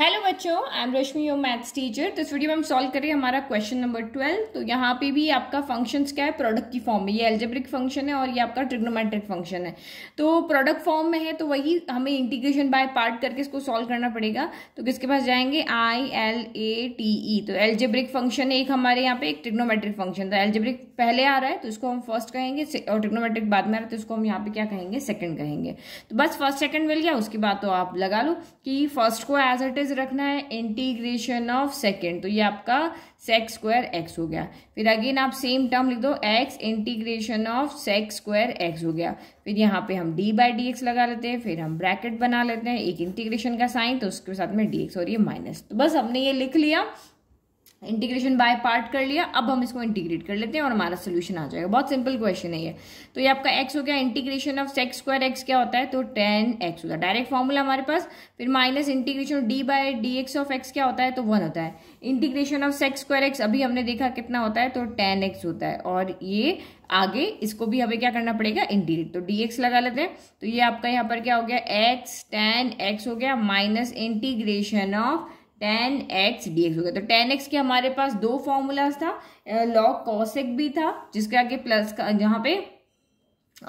hello बच्चों I am Rashmi your maths teacher तो इस वीडियो में हम सॉल्व करें हमारा क्वेश्चन नंबर ट्वेल्व तो यहाँ पे भी आपका फंक्शन क्या है प्रोडक्ट की फॉर्म में ये एल्जेब्रिक फंक्शन है और ये आपका ट्रिग्नोमेट्रिक फंक्शन है तो प्रोडक्ट फॉर्म में है तो वही हमें इंटीग्रेशन बाय पार्ट करके इसको सॉल्व करना पड़ेगा तो किसके पास जाएंगे I L A T E तो एल्जेब्रिक फंक्शन एक हमारे यहाँ पे एक ट्रिग्नोमेट्रिक फंक्शन तो एल्जेब्रिक पहले आ रहा है तो इसको हम फर्स्ट कहेंगे और ट्रिग्नोमेट्रिक बाद में आ रहा है तो इसको हम यहाँ पे क्या कहेंगे सेकंड कहेंगे तो बस फर्स्ट सेकंड मिल गया उसके बाद तो आप लगा लो कि फर्स्ट को एज इट इज एज रखना है इंटीग्रेशन ऑफ सेकेंड तो ये आपका सेक्स स्क्वायर एक्स हो गया फिर अगेन आप सेम टर्म लिख दो x integration of sec square x हो गया फिर यहाँ पे हम डी बाई डी लगा लेते हैं फिर हम ब्रैकेट बना लेते हैं एक इंटीग्रेशन का साइन तो उसके साथ में डी एक्स और ये माइनस तो बस हमने ये लिख लिया इंटीग्रेशन बाय पार्ट कर लिया अब हम इसको इंटीग्रेट कर लेते हैं और हमारा सोल्यूशन आ जाएगा बहुत सिंपल क्वेश्चन है ये तो ये आपका एक्स हो गया integration of sec square x क्या होता है तो टेन एक्स होगा डायरेक्ट फॉर्मूला हमारे पास फिर minus integration d by d x of x क्या होता है तो वन होता है integration of sec square x अभी हमने देखा कितना होता है तो टेन एक्स होता है और ये आगे इसको भी हमें क्या करना पड़ेगा इंटीग्रेट तो डी एक्स लगा लेते हैं तो ये आपका यहाँ पर क्या हो गया एक्स टेन एक्स हो गया minus integration of tan x d x हो गया तो टेन एक्स के हमारे पास दो फॉर्मूलाज था लॉग कॉसेक भी था जिसके आगे प्लस का जहाँ पे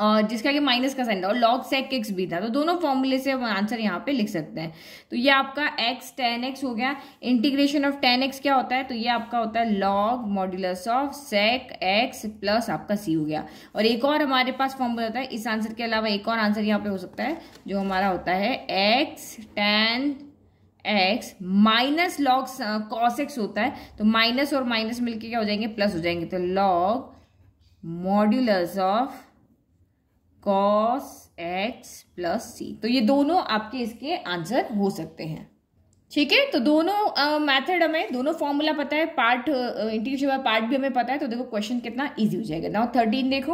और जिसके आगे माइनस का साइन था और लॉग सेक एक्स भी था तो दोनों फॉर्मूले से हम आंसर यहाँ पे लिख सकते हैं तो ये आपका एक्स टेन एक्स हो गया इंटीग्रेशन ऑफ टेन एक्स क्या होता है तो ये आपका होता है log modulus of sec x plus आपका सी हो गया और एक और हमारे पास फॉर्मूला होता है इस आंसर के अलावा एक और आंसर यहाँ पे हो सकता है जो हमारा होता है x tan x minus log cos x होता है तो माइनस और माइनस मिलके क्या हो जाएंगे प्लस हो जाएंगे तो log modulus of cos x plus C तो ये दोनों आपके इसके आंसर हो सकते हैं ठीक है तो दोनों मेथड uh, हमें दोनों फॉर्मूला पता है पार्ट इंटीग्रेशन पार्ट भी हमें पता है तो देखो क्वेश्चन कितना इजी हो जाएगा नाउ थर्टीन देखो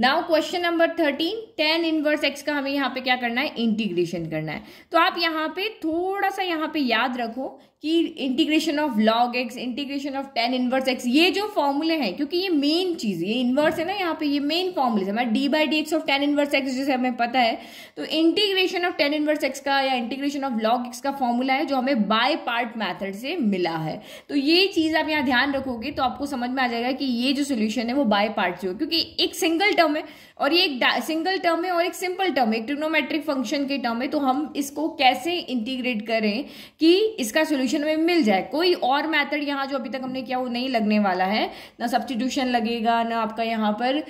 now question number thirteen tan inverse x का हमें यहाँ पे क्या करना है इंटीग्रेशन करना है तो आप यहाँ पे थोड़ा सा यहाँ पे याद रखो कि integration of log x integration of tan inverse x ये जो फॉर्मूले हैं क्योंकि ये मेन चीज ये इनवर्स है ना यहाँ पे ये मेन फॉर्मूले हमारे d by d x of tan inverse x जैसे हमें पता है तो integration of tan inverse x का या इंटीग्रेशन ऑफ लॉग एक्स का फॉर्मूला है जो हमें बाय पार्ट मैथड से मिला है तो ये चीज आप यहाँ ध्यान रखोगे तो आपको समझ में आ जाएगा कि ये जो सोल्यूशन है वो बाय पार्ट से हो क्योंकि एक सिंगल टर्म है और ये एक सिंगल टर्म है और एक सिंपल टर्म है एक ट्रिग्नोमेट्रिक फंक्शन के टर्म है तो हम इसको कैसे इंटीग्रेट करें कि इसका सोल्यूशन सोल्यूशन में मिल जाए कोई और मेथड यहाँ जो अभी तक हमने किया वो नहीं लगने वाला है ना सब्सटीट्यूशन लगेगा ना आपका यहाँ पर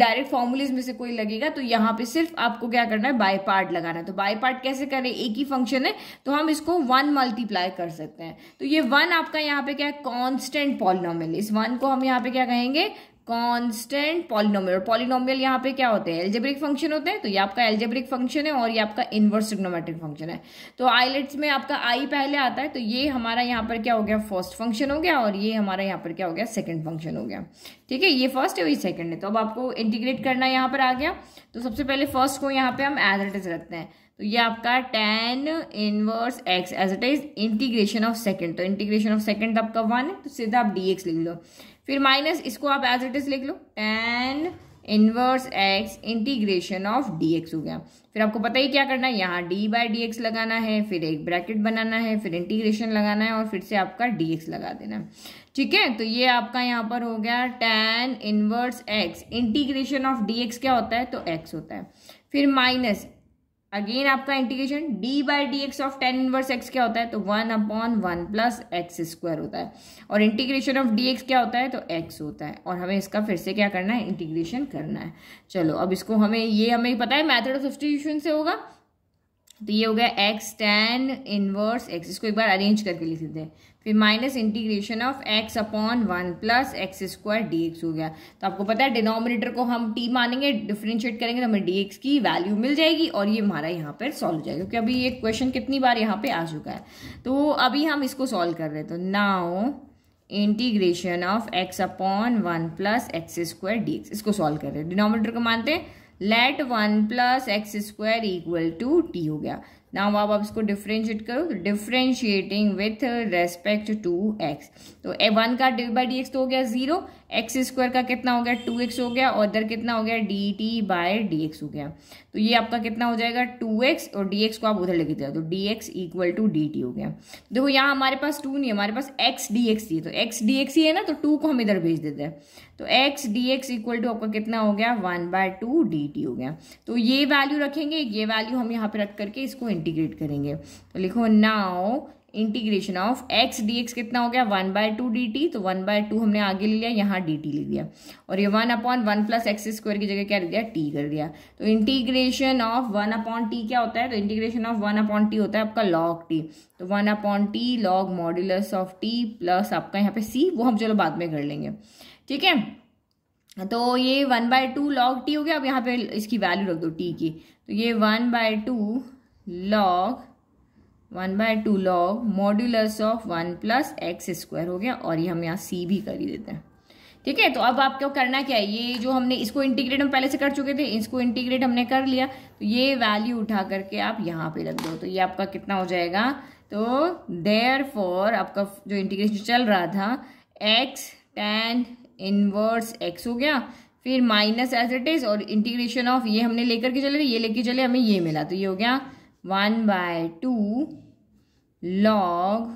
डायरेक्ट फॉर्मूलेज में से कोई लगेगा तो यहाँ पे सिर्फ आपको क्या करना है बाय पार्ट लगाना है तो बाय पार्ट कैसे करें एक ही फंक्शन है तो हम इसको वन मल्टीप्लाई कर सकते हैं तो ये वन आपका यहाँ पे क्या है कॉन्स्टेंट पॉलिनोमियल इस वन को हम यहाँ पे क्या कहेंगे कांस्टेंट पॉलिनोमियल पॉलिनोमियल यहाँ पे क्या होते हैं एल्जेब्रिक फंक्शन होते हैं तो ये आपका एल्जेब्रिक फंक्शन है और ये आपका इन्वर्स इग्नोमेट्रिक फंक्शन है तो आईलेट्स में आपका आई पहले आता है तो ये हमारा यहाँ पर क्या हो गया फर्स्ट फंक्शन हो गया और ये हमारा यहाँ पर क्या हो गया सेकेंड फंक्शन हो गया ठीक है ये फर्स्ट है और ये सेकेंड है तो अब आपको इंटीग्रेट करना यहाँ पर आ गया तो सबसे पहले फर्स्ट को यहाँ पर हम एज रखते हैं तो ये आपका tan inverse x as it is integration of second तो इंटीग्रेशन ऑफ सेकंड आपका वन है तो सीधा आप डी लिख लो फिर माइनस इसको आप एज इट इज लिख लो tan inverse x integration of d हो गया फिर आपको पता ही क्या करना है यहाँ डी बाई डी एक्स लगाना है फिर एक ब्रैकेट बनाना है फिर इंटीग्रेशन लगाना है और फिर से आपका डी लगा देना है ठीक है तो ये आपका यहाँ पर हो गया tan inverse x integration of d क्या होता है तो एक्स होता है फिर माइनस अगेन आपका integration d by d x of tan inverse x क्या होता है तो one upon one plus x square होता है और इंटीग्रेशन ऑफ डी एक्स क्या होता है तो एक्स होता है और हमें इसका फिर से क्या करना है इंटीग्रेशन करना है चलो अब इसको हमें ये हमें पता है मैथड ऑफ सब्सटीट्यूशन से होगा तो ये हो गया एक्स टेन इनवर्स एक्स इसको एक बार अरेंज करके लिख देते हैं फिर minus integration of x upon one plus x square d x हो गया तो आपको पता है डिनोमिनेटर को हम टी मानेंगे डिफ्रेंशिएट करेंगे तो हमें डी एक्स की वैल्यू मिल जाएगी और ये हमारा यहाँ पर सॉल्व हो जाएगा क्योंकि अभी ये क्वेश्चन कितनी बार यहाँ पे आ चुका है तो अभी हम इसको सॉल्व कर रहे हैं तो now integration of x upon one plus x square d x इसको सॉल्व कर रहे हैं डिनोमिनेटर को मानते हैं let one plus x square equal to t हो गया नाउ अब आप इसको डिफ्रेंशिएट करो differentiating with respect to x तो ए वन का डी बाई डी एक्स तो हो गया जीरो एक्स स्क्वायर का कितना हो गया टू एक्स हो गया और इधर कितना हो गया d t by d x हो गया तो ये आपका कितना हो जाएगा टू एक्स और डी एक्स को आप उधर लेके जाओ तो d x equal to d t हो गया देखो यहाँ हमारे पास टू नहीं है हमारे पास एक्स डी एक्स ही है तो एक्स डी एक्स ही है ना तो टू को हम इधर भेज देते हैं तो x d x equal to आपका कितना हो गया one by two d t हो गया तो ये वैल्यू रखेंगे ये वैल्यू हम यहाँ पे रख करके इसको इंटीग्रेट करेंगे तो लिखो now integration of x d x कितना हो गया one by two d t तो वन बाय टू हमने आगे ले लिया यहाँ डी टी ले लिया और ये one upon one plus x square की जगह क्या ले दिया टी कर दिया तो integration of one upon t क्या होता है तो integration of one upon t होता है आपका लॉग टी तो one upon t log modulus of t plus आपका यहाँ पे सी वो हम चलो बाद में कर लेंगे ठीक है तो ये one by two log t हो गया अब यहाँ पे इसकी वैल्यू रख दो टी की तो ये one by two log one by two log modulus of one plus x square हो गया और ये हम यहाँ सी भी कर ही देते हैं ठीक है तो अब आपको करना क्या है ये जो हमने इसको इंटीग्रेट हम पहले से कर चुके थे इसको इंटीग्रेट हमने कर लिया तो ये वैल्यू उठा करके आप यहाँ पे रख दो तो ये आपका कितना हो जाएगा तो देयर फॉर आपका जो इंटीग्रेशन चल रहा था एक्स टेन इनवर्स एक्स हो गया फिर माइनस एज इट इज और इंटीग्रेशन ऑफ ये हमने लेकर के चले थे ये लेके चले हमें ये मिला तो ये हो गया one by two log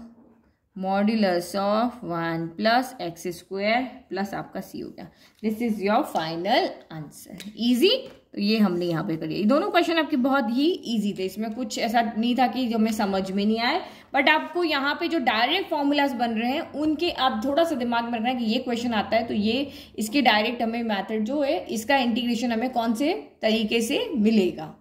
modulus of one plus x square plus आपका सी हो गया this is your final answer easy तो ये हमने यहाँ पे करिए दोनों क्वेश्चन आपके बहुत ही इजी थे इसमें कुछ ऐसा नहीं था कि जो हमें समझ में नहीं आए बट आपको यहाँ पे जो डायरेक्ट फॉर्मूलाज बन रहे हैं उनके आप थोड़ा सा दिमाग में रखना है कि ये क्वेश्चन आता है तो ये इसके डायरेक्ट हमें मैथड जो है इसका इंटीग्रेशन हमें कौन से तरीके से मिलेगा